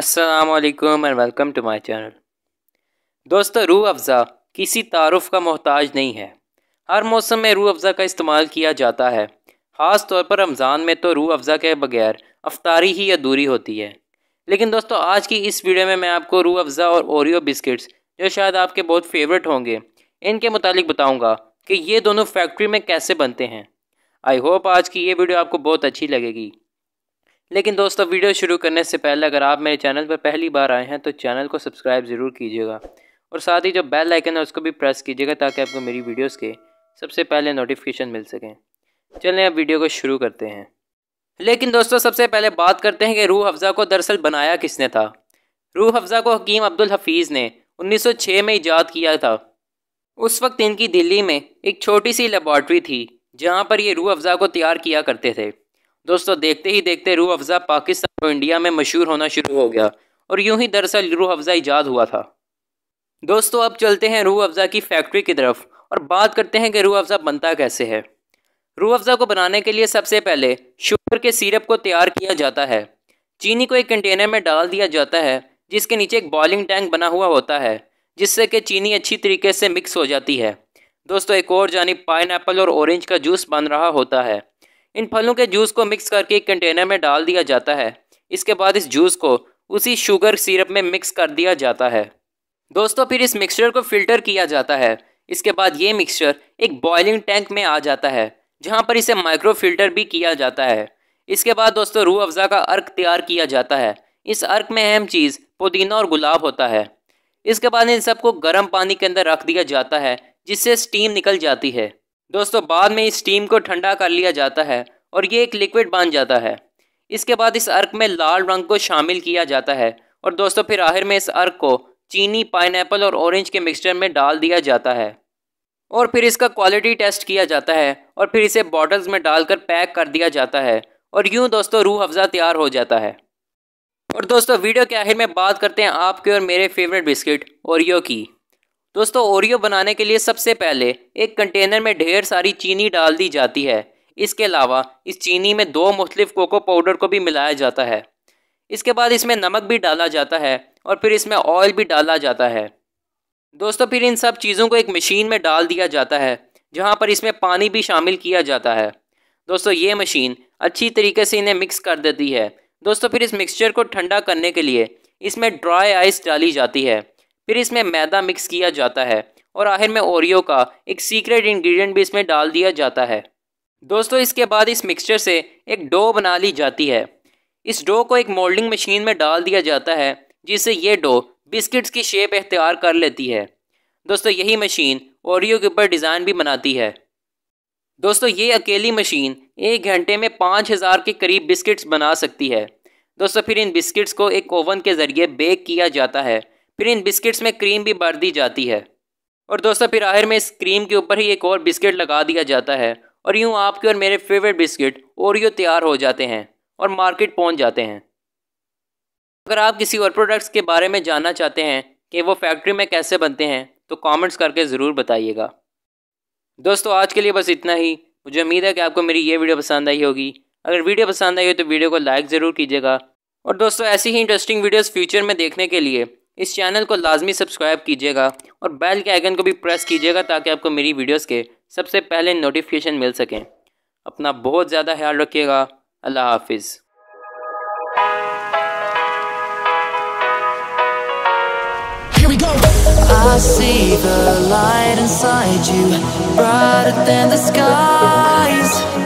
Aslam and welcome to my channel दोस्तों रूह अफ़ज़ा किसी तारफ़ का मोहताज नहीं है हर मौसम में रूह अफ़ज़ा का इस्तेमाल किया जाता है ख़ास तौर पर रमज़ान में तो रूह अफ़ज़ा के बगैर अफ्तारी ही अधूरी होती है लेकिन दोस्तों आज की इस वीडियो में मैं आपको रूह अफ़ज़ा और ओरियो बिस्किट्स जो शायद आपके बहुत फेवरेट होंगे इनके मुतालिक बताऊँगा कि ये दोनों फैक्ट्री में कैसे बनते हैं आई होप आज की ये वीडियो आपको बहुत अच्छी लगेगी लेकिन दोस्तों वीडियो शुरू करने से पहले अगर आप मेरे चैनल पर पहली बार आए हैं तो चैनल को सब्सक्राइब ज़रूर कीजिएगा और साथ ही जो बेल आइकन है उसको भी प्रेस कीजिएगा ताकि आपको मेरी वीडियोस के सबसे पहले नोटिफिकेशन मिल सकें चलें अब वीडियो को शुरू करते हैं लेकिन दोस्तों सबसे पहले बात करते हैं कि रूह अफ़ज़ा को दरअसल बनाया किसने था रूह अफ़ज़ा को हकीम अब्दुल हफीज़ ने छः में ईजाद किया था उस वक्त इनकी दिल्ली में एक छोटी सी लेबॉर्ट्री थी जहाँ पर ये रूह अफ़ज़ा को तैयार किया करते थे दोस्तों देखते ही देखते रूह अफ़ज़ा पाकिस्तान और इंडिया में मशहूर होना शुरू हो गया और यूं ही दरअसल रूह अफ़ज़ा ईजाद हुआ था दोस्तों अब चलते हैं रूह अफ़ज़ा की फैक्ट्री की तरफ और बात करते हैं कि रूह अफ़ज़ा बनता कैसे है रूह अफ़ज़ा को बनाने के लिए सबसे पहले शुगर के सिरप को तैयार किया जाता है चीनी को एक कंटेनर में डाल दिया जाता है जिसके नीचे एक बॉइलिंग टैंक बना हुआ होता है जिससे कि चीनी अच्छी तरीके से मिक्स हो जाती है दोस्तों एक और जानी पाइन और ऑरेंज का जूस बन रहा होता है इन फलों के जूस को मिक्स करके एक कंटेनर में डाल दिया जाता है इसके बाद इस जूस को उसी शुगर सिरप में मिक्स कर दिया जाता है दोस्तों फिर इस मिक्सचर को फिल्टर किया जाता है इसके बाद ये मिक्सचर एक बॉयलिंग टैंक में आ जाता है जहाँ पर इसे माइक्रो फिल्टर भी किया जाता है इसके बाद दोस्तों रूह अफ़ज़ा का अर्क तैयार किया जाता है इस अर्क में अहम चीज़ पुदीना और गुलाब होता है इसके बाद इन सबको गर्म पानी के अंदर रख दिया जाता है जिससे स्टीम निकल जाती है दोस्तों बाद में इस स्टीम को ठंडा कर लिया जाता है और ये एक लिक्विड बन जाता है इसके बाद इस अर्क में लाल रंग को शामिल किया जाता है और दोस्तों फिर आखिर में इस अर्क को चीनी पाइनएप्पल और ऑरेंज के मिक्सचर में डाल दिया जाता है और फिर इसका क्वालिटी टेस्ट किया जाता है और फिर इसे बॉटल्स में डालकर पैक कर दिया जाता है और यूँ दोस्तों रूह अफ़ज़ा तैयार हो जाता है और दोस्तों वीडियो के आखिर में बात करते हैं आपके और मेरे फेवरेट बिस्किट ओरियो की दोस्तों ओरियो बनाने के लिए सबसे पहले एक कंटेनर में ढेर सारी चीनी डाल दी जाती है इसके अलावा इस चीनी में दो मुख्तफ़ कोको पाउडर को भी मिलाया जाता है इसके बाद इसमें नमक भी डाला जाता है और फिर इसमें ऑयल भी डाला जाता है दोस्तों फिर इन सब चीज़ों को एक मशीन में डाल दिया जाता है जहाँ पर इसमें पानी भी शामिल किया जाता है दोस्तों ये मशीन अच्छी तरीके से इन्हें मिक्स कर देती है दोस्तों फिर इस मिक्सचर को ठंडा करने के लिए इसमें ड्राई आइस डाली जाती है फिर इसमें मैदा मिक्स किया जाता है और आखिर में ओरियो का एक सीक्रेट इंग्रेडिएंट भी इसमें डाल दिया जाता है दोस्तों इसके बाद इस मिक्सचर से एक डो बना ली जाती है इस डो को एक मोल्डिंग मशीन में डाल दिया जाता है जिससे ये डो बिस्किट्स की शेप इख्तियार कर लेती है दोस्तों यही मशीन ओरियो के ऊपर डिज़ाइन भी बनाती है दोस्तों ये अकेली मशीन एक घंटे में पाँच हज़ार के करीब बिस्किट्स बना सकती है दोस्तों फिर इन बिस्किट्स को एक ओवन के ज़रिए बेक किया जाता है फिर इन बिस्किट्स में क्रीम भी भर दी जाती है और दोस्तों फिर आखिर में इस क्रीम के ऊपर ही एक और बिस्किट लगा दिया जाता है और यूँ आपके और मेरे फेवरेट बिस्किट ओरियो तैयार हो जाते हैं और मार्केट पहुँच जाते हैं अगर आप किसी और प्रोडक्ट्स के बारे में जानना चाहते हैं कि वो फैक्ट्री में कैसे बनते हैं तो कमेंट्स करके ज़रूर बताइएगा दोस्तों आज के लिए बस इतना ही मुझे उम्मीद है कि आपको मेरी ये वीडियो पसंद आई होगी अगर वीडियो पसंद आई हो तो वीडियो को लाइक ज़रूर कीजिएगा और दोस्तों ऐसी ही इंटरेस्टिंग वीडियोस फ्यूचर में देखने के लिए इस चैनल को लाजमी सब्सक्राइब कीजिएगा और बेल के आइकन को भी प्रेस कीजिएगा ताकि आपको मेरी वीडियोस के सबसे पहले नोटिफिकेशन मिल सकें अपना बहुत ज़्यादा ख्याल रखिएगा अल्लाह हाफिज़